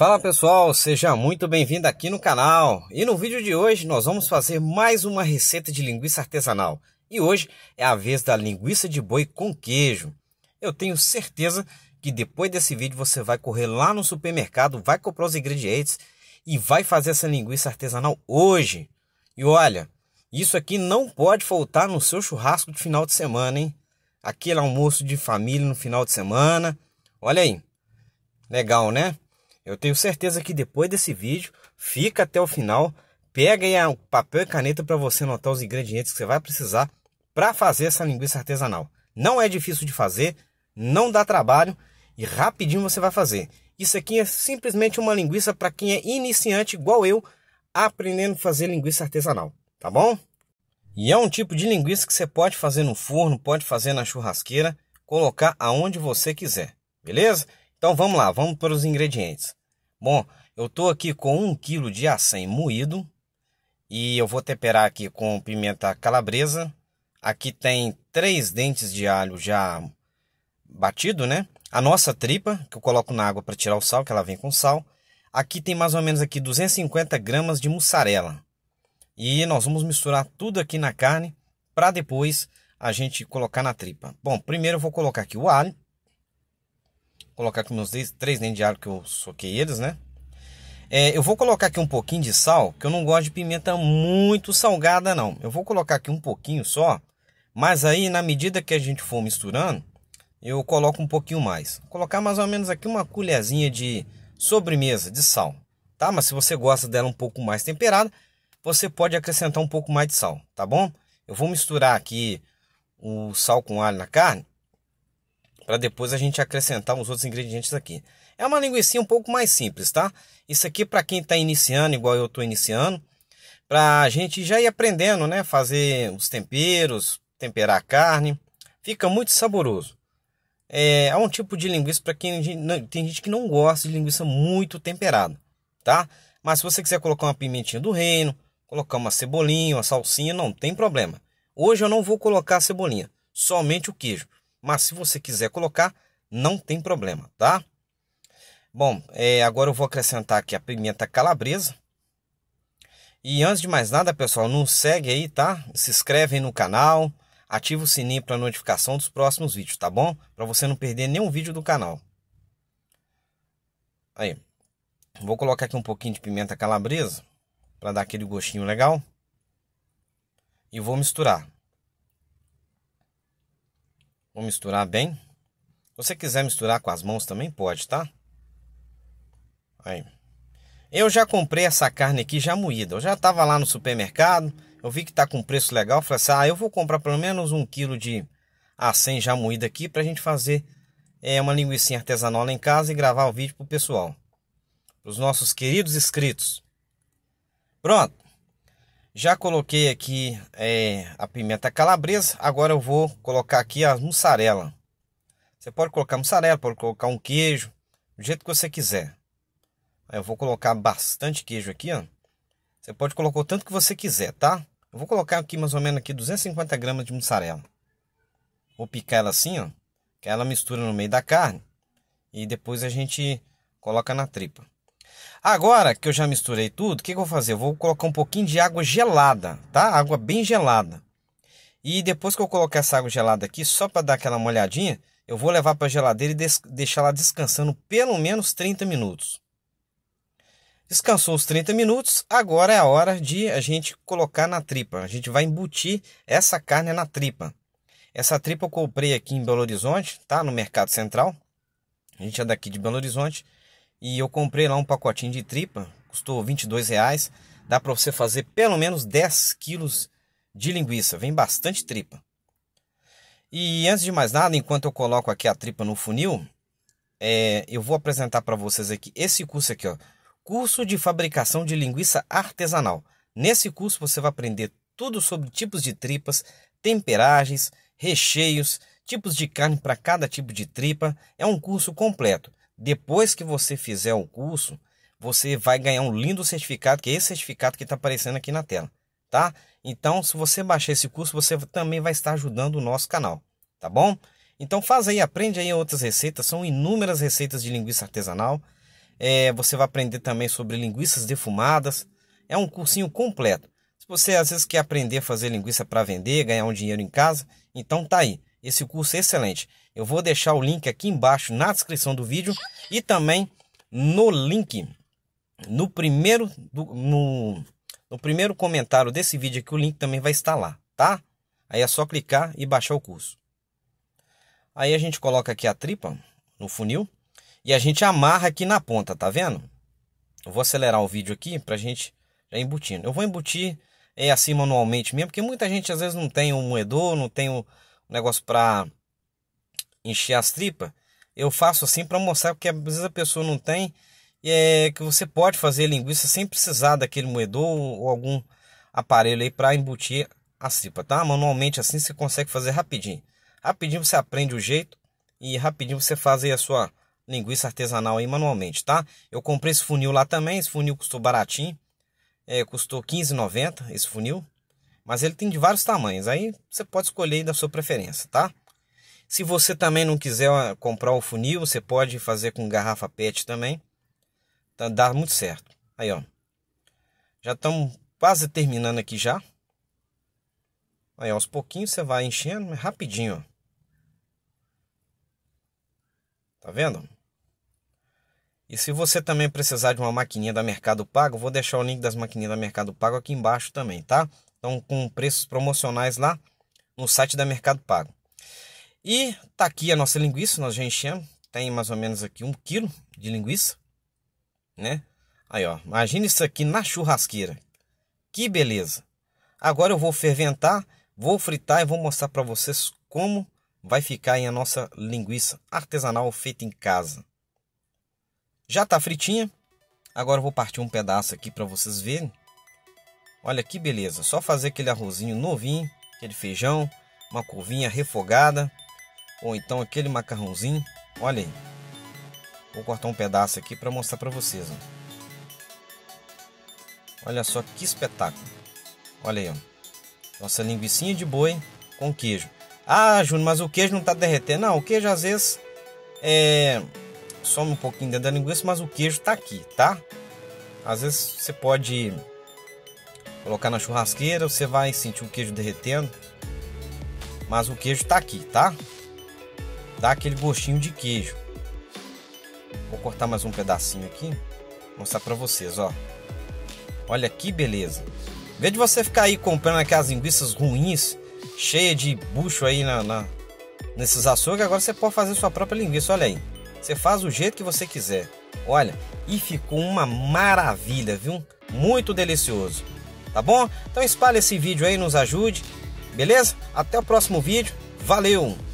Fala pessoal, seja muito bem-vindo aqui no canal. E no vídeo de hoje nós vamos fazer mais uma receita de linguiça artesanal. E hoje é a vez da linguiça de boi com queijo. Eu tenho certeza que depois desse vídeo você vai correr lá no supermercado, vai comprar os ingredientes e vai fazer essa linguiça artesanal hoje. E olha, isso aqui não pode faltar no seu churrasco de final de semana, hein? Aquele almoço de família no final de semana. Olha aí. Legal, né? Eu tenho certeza que depois desse vídeo, fica até o final, pega aí um papel e caneta para você anotar os ingredientes que você vai precisar para fazer essa linguiça artesanal. Não é difícil de fazer, não dá trabalho e rapidinho você vai fazer. Isso aqui é simplesmente uma linguiça para quem é iniciante igual eu, aprendendo a fazer linguiça artesanal, tá bom? E é um tipo de linguiça que você pode fazer no forno, pode fazer na churrasqueira, colocar aonde você quiser, beleza? Então vamos lá, vamos para os ingredientes. Bom, eu estou aqui com um quilo de acém moído e eu vou temperar aqui com pimenta calabresa. Aqui tem três dentes de alho já batido, né? A nossa tripa, que eu coloco na água para tirar o sal, que ela vem com sal. Aqui tem mais ou menos aqui 250 gramas de mussarela. E nós vamos misturar tudo aqui na carne para depois a gente colocar na tripa. Bom, primeiro eu vou colocar aqui o alho colocar aqui meus três dentes de alho que eu soquei eles, né? É, eu vou colocar aqui um pouquinho de sal, que eu não gosto de pimenta muito salgada, não. Eu vou colocar aqui um pouquinho só, mas aí na medida que a gente for misturando, eu coloco um pouquinho mais. Vou colocar mais ou menos aqui uma colherzinha de sobremesa de sal, tá? Mas se você gosta dela um pouco mais temperada, você pode acrescentar um pouco mais de sal, tá bom? Eu vou misturar aqui o sal com alho na carne para depois a gente acrescentar os outros ingredientes aqui. É uma linguiça um pouco mais simples, tá? Isso aqui para quem está iniciando, igual eu estou iniciando, para a gente já ir aprendendo, né? Fazer os temperos, temperar a carne, fica muito saboroso. É, é um tipo de linguiça para quem tem gente que não gosta de linguiça muito temperada, tá? Mas se você quiser colocar uma pimentinha do reino, colocar uma cebolinha, uma salsinha, não tem problema. Hoje eu não vou colocar a cebolinha, somente o queijo mas se você quiser colocar, não tem problema, tá? Bom, é, agora eu vou acrescentar aqui a pimenta calabresa. E antes de mais nada, pessoal, nos segue aí, tá? Se inscreve no canal, ativa o sininho para notificação dos próximos vídeos, tá bom? Para você não perder nenhum vídeo do canal. Aí, vou colocar aqui um pouquinho de pimenta calabresa para dar aquele gostinho legal. E vou misturar. Vou misturar bem. Se você quiser misturar com as mãos também pode, tá? Aí. Eu já comprei essa carne aqui já moída. Eu já estava lá no supermercado. Eu vi que está com preço legal. Falei assim, ah, eu vou comprar pelo menos um quilo de a 100 já moída aqui para a gente fazer é, uma linguiça artesanal lá em casa e gravar o vídeo pro pessoal. Para os nossos queridos inscritos. Pronto. Já coloquei aqui é, a pimenta calabresa, agora eu vou colocar aqui a mussarela. Você pode colocar mussarela, pode colocar um queijo, do jeito que você quiser. Eu vou colocar bastante queijo aqui, ó. Você pode colocar o tanto que você quiser, tá? Eu vou colocar aqui mais ou menos aqui 250 gramas de mussarela. Vou picar ela assim, ó. Que ela mistura no meio da carne. E depois a gente coloca na tripa. Agora que eu já misturei tudo, o que, que eu vou fazer? Eu vou colocar um pouquinho de água gelada, tá? Água bem gelada. E depois que eu colocar essa água gelada aqui, só para dar aquela molhadinha, eu vou levar para a geladeira e deixar lá descansando pelo menos 30 minutos. Descansou os 30 minutos, agora é a hora de a gente colocar na tripa. A gente vai embutir essa carne na tripa. Essa tripa eu comprei aqui em Belo Horizonte, tá? No Mercado Central. A gente é daqui de Belo Horizonte. E eu comprei lá um pacotinho de tripa, custou 22 reais. Dá para você fazer pelo menos 10 quilos de linguiça, vem bastante tripa. E antes de mais nada, enquanto eu coloco aqui a tripa no funil, é, eu vou apresentar para vocês aqui esse curso aqui, ó, curso de fabricação de linguiça artesanal. Nesse curso você vai aprender tudo sobre tipos de tripas, temperagens, recheios, tipos de carne para cada tipo de tripa. É um curso completo. Depois que você fizer o curso, você vai ganhar um lindo certificado, que é esse certificado que está aparecendo aqui na tela, tá? Então, se você baixar esse curso, você também vai estar ajudando o nosso canal, tá bom? Então faz aí, aprende aí outras receitas, são inúmeras receitas de linguiça artesanal. É, você vai aprender também sobre linguiças defumadas. É um cursinho completo. Se você às vezes quer aprender a fazer linguiça para vender, ganhar um dinheiro em casa, então tá aí. Esse curso é excelente. Eu vou deixar o link aqui embaixo na descrição do vídeo e também no link no primeiro do, no, no primeiro comentário desse vídeo que o link também vai estar lá, tá? Aí é só clicar e baixar o curso. Aí a gente coloca aqui a tripa no funil e a gente amarra aqui na ponta, tá vendo? Eu vou acelerar o vídeo aqui pra gente já embutindo. Eu vou embutir é, assim manualmente mesmo, porque muita gente às vezes não tem o um moedor, não tem o um negócio para encher as tripas, eu faço assim para mostrar que às vezes a pessoa não tem, é, que você pode fazer linguiça sem precisar daquele moedor ou algum aparelho aí para embutir a tripa, tá? Manualmente assim você consegue fazer rapidinho. Rapidinho você aprende o jeito e rapidinho você faz aí a sua linguiça artesanal aí manualmente, tá? Eu comprei esse funil lá também, esse funil custou baratinho, é, custou 15,90 esse funil, mas ele tem de vários tamanhos, aí você pode escolher da sua preferência, tá? Se você também não quiser ah, comprar o funil, você pode fazer com garrafa PET também. Tá, dá muito certo. Aí, ó. Já estamos quase terminando aqui já. Aí, aos pouquinhos você vai enchendo, rapidinho, ó. Tá vendo? E se você também precisar de uma maquininha da Mercado Pago, vou deixar o link das maquininhas da Mercado Pago aqui embaixo também, tá? Então, com preços promocionais lá no site da Mercado Pago. E tá aqui a nossa linguiça, nós já enchemos. Tem mais ou menos aqui um quilo de linguiça, né? Aí, ó, imagina isso aqui na churrasqueira. Que beleza! Agora eu vou ferventar, vou fritar e vou mostrar para vocês como vai ficar aí a nossa linguiça artesanal feita em casa. Já tá fritinha. Agora eu vou partir um pedaço aqui para vocês verem. Olha que beleza, só fazer aquele arrozinho novinho, aquele feijão, uma couvinha refogada, ou então aquele macarrãozinho. Olha aí. Vou cortar um pedaço aqui para mostrar para vocês. Ó. Olha só que espetáculo. Olha aí, ó. Nossa linguiça de boi com queijo. Ah, Júnior, mas o queijo não está derretendo. Não, o queijo às vezes é... some um pouquinho dentro da linguiça, mas o queijo está aqui, tá? Às vezes você pode colocar na churrasqueira, você vai sentir o queijo derretendo. Mas o queijo está aqui, tá? dá aquele gostinho de queijo. Vou cortar mais um pedacinho aqui, mostrar para vocês, ó. Olha que beleza. Em vez de você ficar aí comprando aquelas linguiças ruins, cheia de bucho aí na, na nesses açougues, agora você pode fazer sua própria linguiça, olha aí. Você faz o jeito que você quiser. Olha, e ficou uma maravilha, viu? Muito delicioso. Tá bom? Então espalhe esse vídeo aí, nos ajude. Beleza? Até o próximo vídeo. Valeu!